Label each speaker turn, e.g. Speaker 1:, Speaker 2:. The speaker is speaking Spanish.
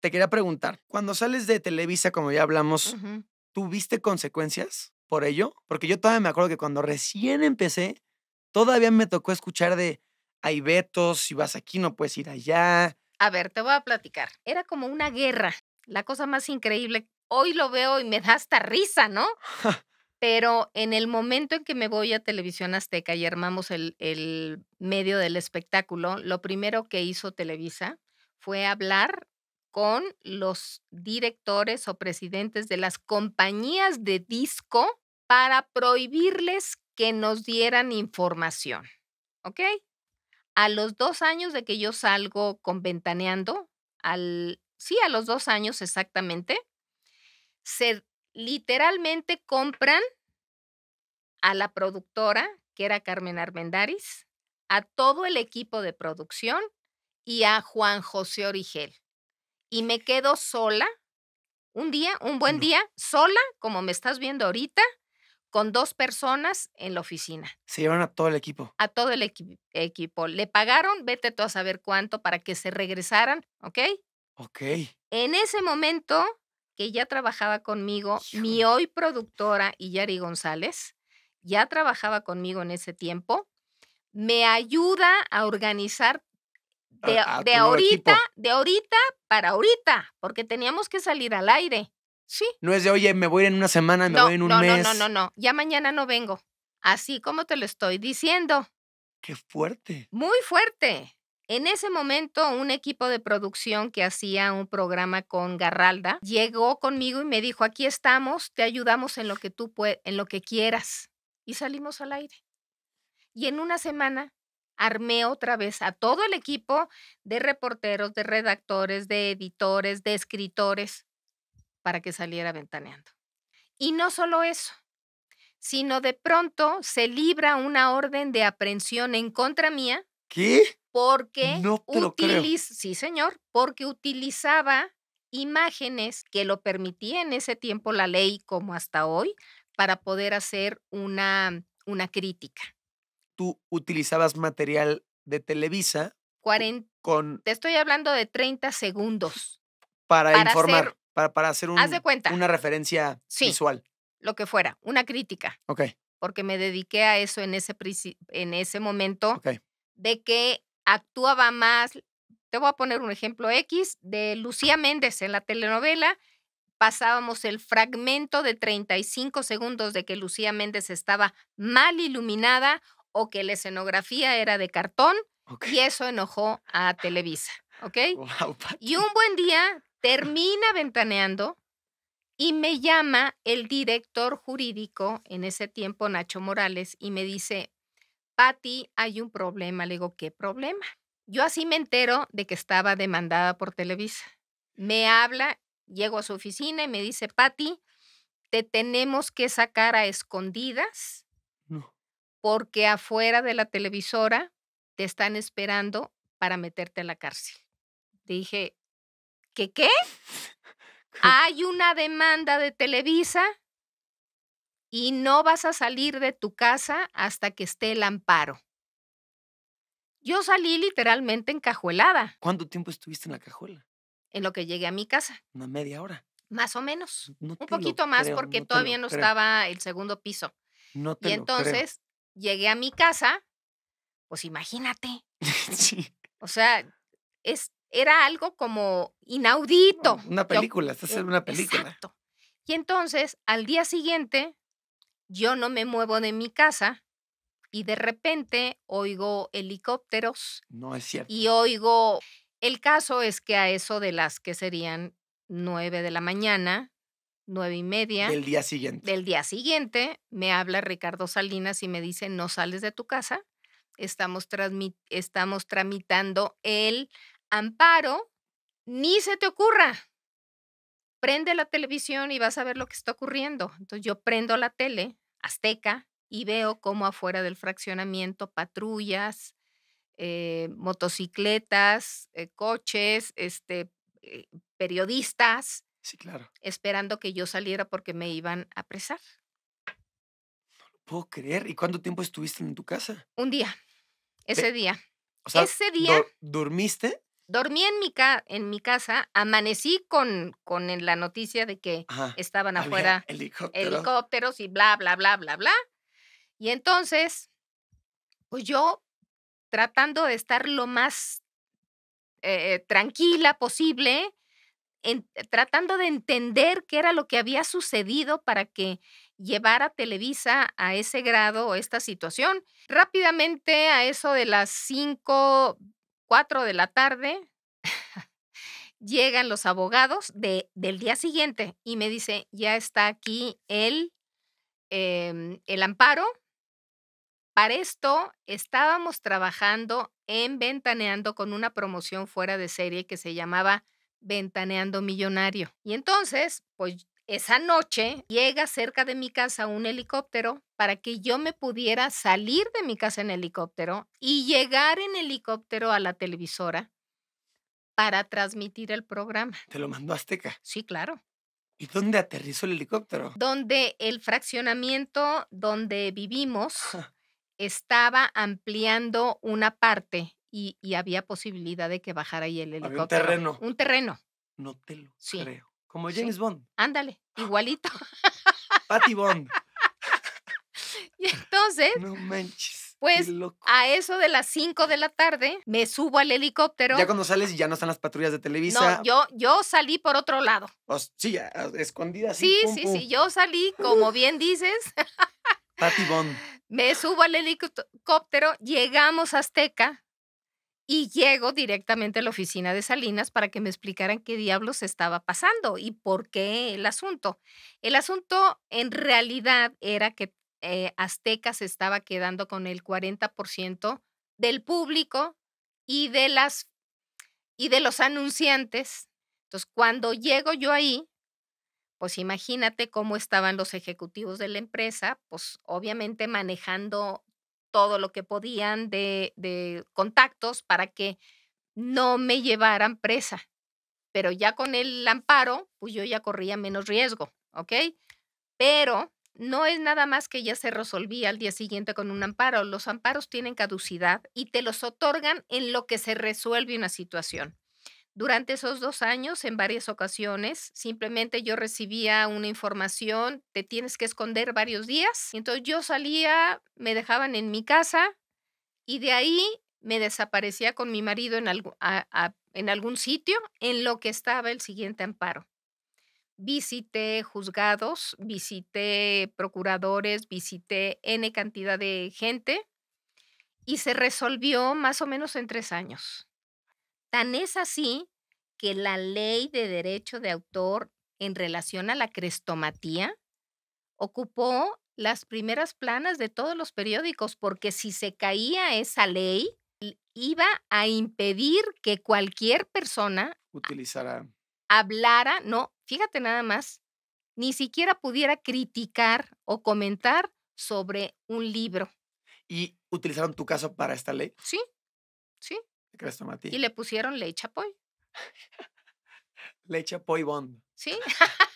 Speaker 1: Te quería preguntar, cuando sales de Televisa, como ya hablamos, ¿tuviste consecuencias por ello? Porque yo todavía me acuerdo que cuando recién empecé, todavía me tocó escuchar de, hay vetos, si vas aquí no puedes ir allá. A ver, te voy a platicar. Era como una guerra, la cosa más increíble. Hoy lo veo y me da hasta risa, ¿no? Pero en el momento en que me voy a Televisión Azteca y armamos el, el medio del espectáculo, lo primero que hizo Televisa fue hablar con los directores o presidentes de las compañías de disco para prohibirles que nos dieran información. ¿Ok? A los dos años de que yo salgo con Ventaneando, al, sí, a los dos años exactamente, se literalmente compran a la productora, que era Carmen Armendariz, a todo el equipo de producción y a Juan José Origel y me quedo sola, un día, un buen día, sola, como me estás viendo ahorita, con dos personas en la oficina. Se llevaron a todo el equipo. A todo el equipo. Le pagaron, vete tú a saber cuánto, para que se regresaran, ¿ok? Ok. En ese momento que ya trabajaba conmigo, mi hoy productora, Yari González, ya trabajaba conmigo en ese tiempo, me ayuda a organizar de, ahorita, de ahorita para ahorita, porque teníamos que salir al aire. Sí. No es de, oye, me voy en una semana, me no, voy en un no, mes. No, no, no, no, ya mañana no vengo. Así como te lo estoy diciendo. Qué fuerte. Muy fuerte. En ese momento, un equipo de producción que hacía un programa con Garralda llegó conmigo y me dijo, aquí estamos, te ayudamos en lo que tú puedes, en lo que quieras. Y salimos al aire. Y en una semana armé otra vez a todo el equipo de reporteros, de redactores, de editores, de escritores, para que saliera ventaneando. Y no solo eso, sino de pronto se libra una orden de aprehensión en contra mía. ¿Qué? Porque sí, señor, porque utilizaba imágenes que lo permitía en ese tiempo la ley como hasta hoy para poder hacer una, una crítica tú utilizabas material de Televisa. con, te estoy hablando de 30 segundos. Para, informar, para, para, hacer una referencia visual. Lo que fuera, una crítica. Ok. Porque me dediqué a eso en ese, en ese momento. De que actuaba más. Te voy a poner un ejemplo X de Lucía Méndez en la telenovela pasábamos el fragmento de 35 segundos de que Lucía Méndez estaba mal iluminada o que la escenografía era de cartón y eso enojó a Televisa, ¿ok? y un buen día termina ventaneando y me llama el director jurídico en ese tiempo, Nacho Morales, y me dice, Patti, hay un problema. Le digo, ¿qué problema? Yo así me entero de que estaba demandada por Televisa. Me habla, llego a su oficina y me dice, Patti, te tenemos que sacar a escondidas porque afuera de la televisora te están esperando para meterte a la cárcel. Dije, ¿qué qué? Hay una demanda de Televisa y no vas a salir de tu casa hasta que esté el amparo. Yo salí literalmente encajuelada. ¿Cuánto tiempo estuviste en la cajuela? En lo que llegué a mi casa. Una media hora. Más o menos. Un poquito más porque todavía no estaba el segundo piso. No te y entonces llegué a mi casa, pues imagínate. Sí. O sea, es, era algo como inaudito. Eh, una película, estás una película. Y entonces, al día siguiente, yo no me muevo de mi casa y de repente oigo helicópteros. No es cierto. Y oigo. El caso es que a eso de las que serían nueve de la mañana, nueve y media. Del día siguiente. Del día siguiente me habla Ricardo Salinas y me dice, no sales de tu casa, estamos, estamos tramitando el amparo, ni se te ocurra. Prende la televisión y vas a ver lo que está ocurriendo. Entonces yo prendo la tele azteca y veo cómo afuera del fraccionamiento patrullas, eh, motocicletas, eh, coches, este, eh, periodistas, Sí, claro. Esperando que yo saliera porque me iban a apresar. No lo puedo creer. ¿Y cuánto tiempo estuviste en tu casa? Un día. Ese día. O sea, ese día. ¿Dormiste? Dormí en mi, en mi casa, amanecí con, con la noticia de que estaban afuera helicóptero. helicópteros y bla, bla, bla, bla, bla. Y entonces, pues yo tratando de estar lo más eh, eh, tranquila posible, eh, tratando de entender qué era lo que había sucedido para que llevara Televisa a ese grado o esta situación. Rápidamente, a eso de las 5, 4 de la tarde, llegan los abogados de, del día siguiente y me dice, ya está aquí el, em, el amparo. Para esto estábamos trabajando en Ventaneando con una promoción fuera de serie que se llamaba Ventaneando Millonario. Y entonces, pues esa noche llega cerca de mi casa un helicóptero para que yo me pudiera salir de mi casa en helicóptero y llegar en helicóptero a la televisora para transmitir el programa. ¿Te lo mandó Azteca? Sí, claro. ¿Y dónde aterrizó el helicóptero? Donde el fraccionamiento donde vivimos estaba ampliando una parte y, había posibilidad de que bajara ahí el helicóptero. un terreno. Un terreno. No te lo creo. Como James Bond. Ándale, igualito. Patty Bond. y entonces. No manches. Pues a eso de las 5 de la tarde me subo al helicóptero. Ya cuando sales y ya no están las patrullas de Televisa. No, yo, yo salí por otro lado. sí, escondida. sí, sí, sí, yo salí, como bien dices. Patty Bond. Me subo al helicóptero, llegamos a Azteca, y llego directamente a la oficina de Salinas para que me explicaran qué diablos estaba pasando y por qué el asunto. El asunto en realidad era que eh, Azteca se estaba quedando con el 40% del público y de, las, y de los anunciantes. Entonces, cuando llego yo ahí, pues imagínate cómo estaban los ejecutivos de la empresa, pues obviamente manejando todo lo que podían de, de contactos para que no me llevaran presa. Pero ya con el amparo, pues yo ya corría menos riesgo, ¿ok? Pero no es nada más que ya se resolvía al día siguiente con un amparo. Los amparos tienen caducidad y te los otorgan en lo que se resuelve una situación. Durante esos dos años, en varias ocasiones, simplemente yo recibía una información, te tienes que esconder varios días. Entonces yo salía, me dejaban en mi casa y de ahí me desaparecía con mi marido en, algún sitio en lo que estaba el siguiente amparo. Visité juzgados, visité procuradores, visité N cantidad de gente y se resolvió más o menos en tres años. Tan es así que la ley de derecho de autor en relación a la crestomatía ocupó las primeras planas de todos los periódicos, porque si se caía esa ley, iba a impedir que cualquier persona utilizara hablara, no, fíjate nada más, ni siquiera pudiera criticar o comentar sobre un libro. ¿Y utilizaron tu caso para esta ley? Sí, sí. Y le pusieron Ley Chapoy. Ley Chapoy Bond. Sí.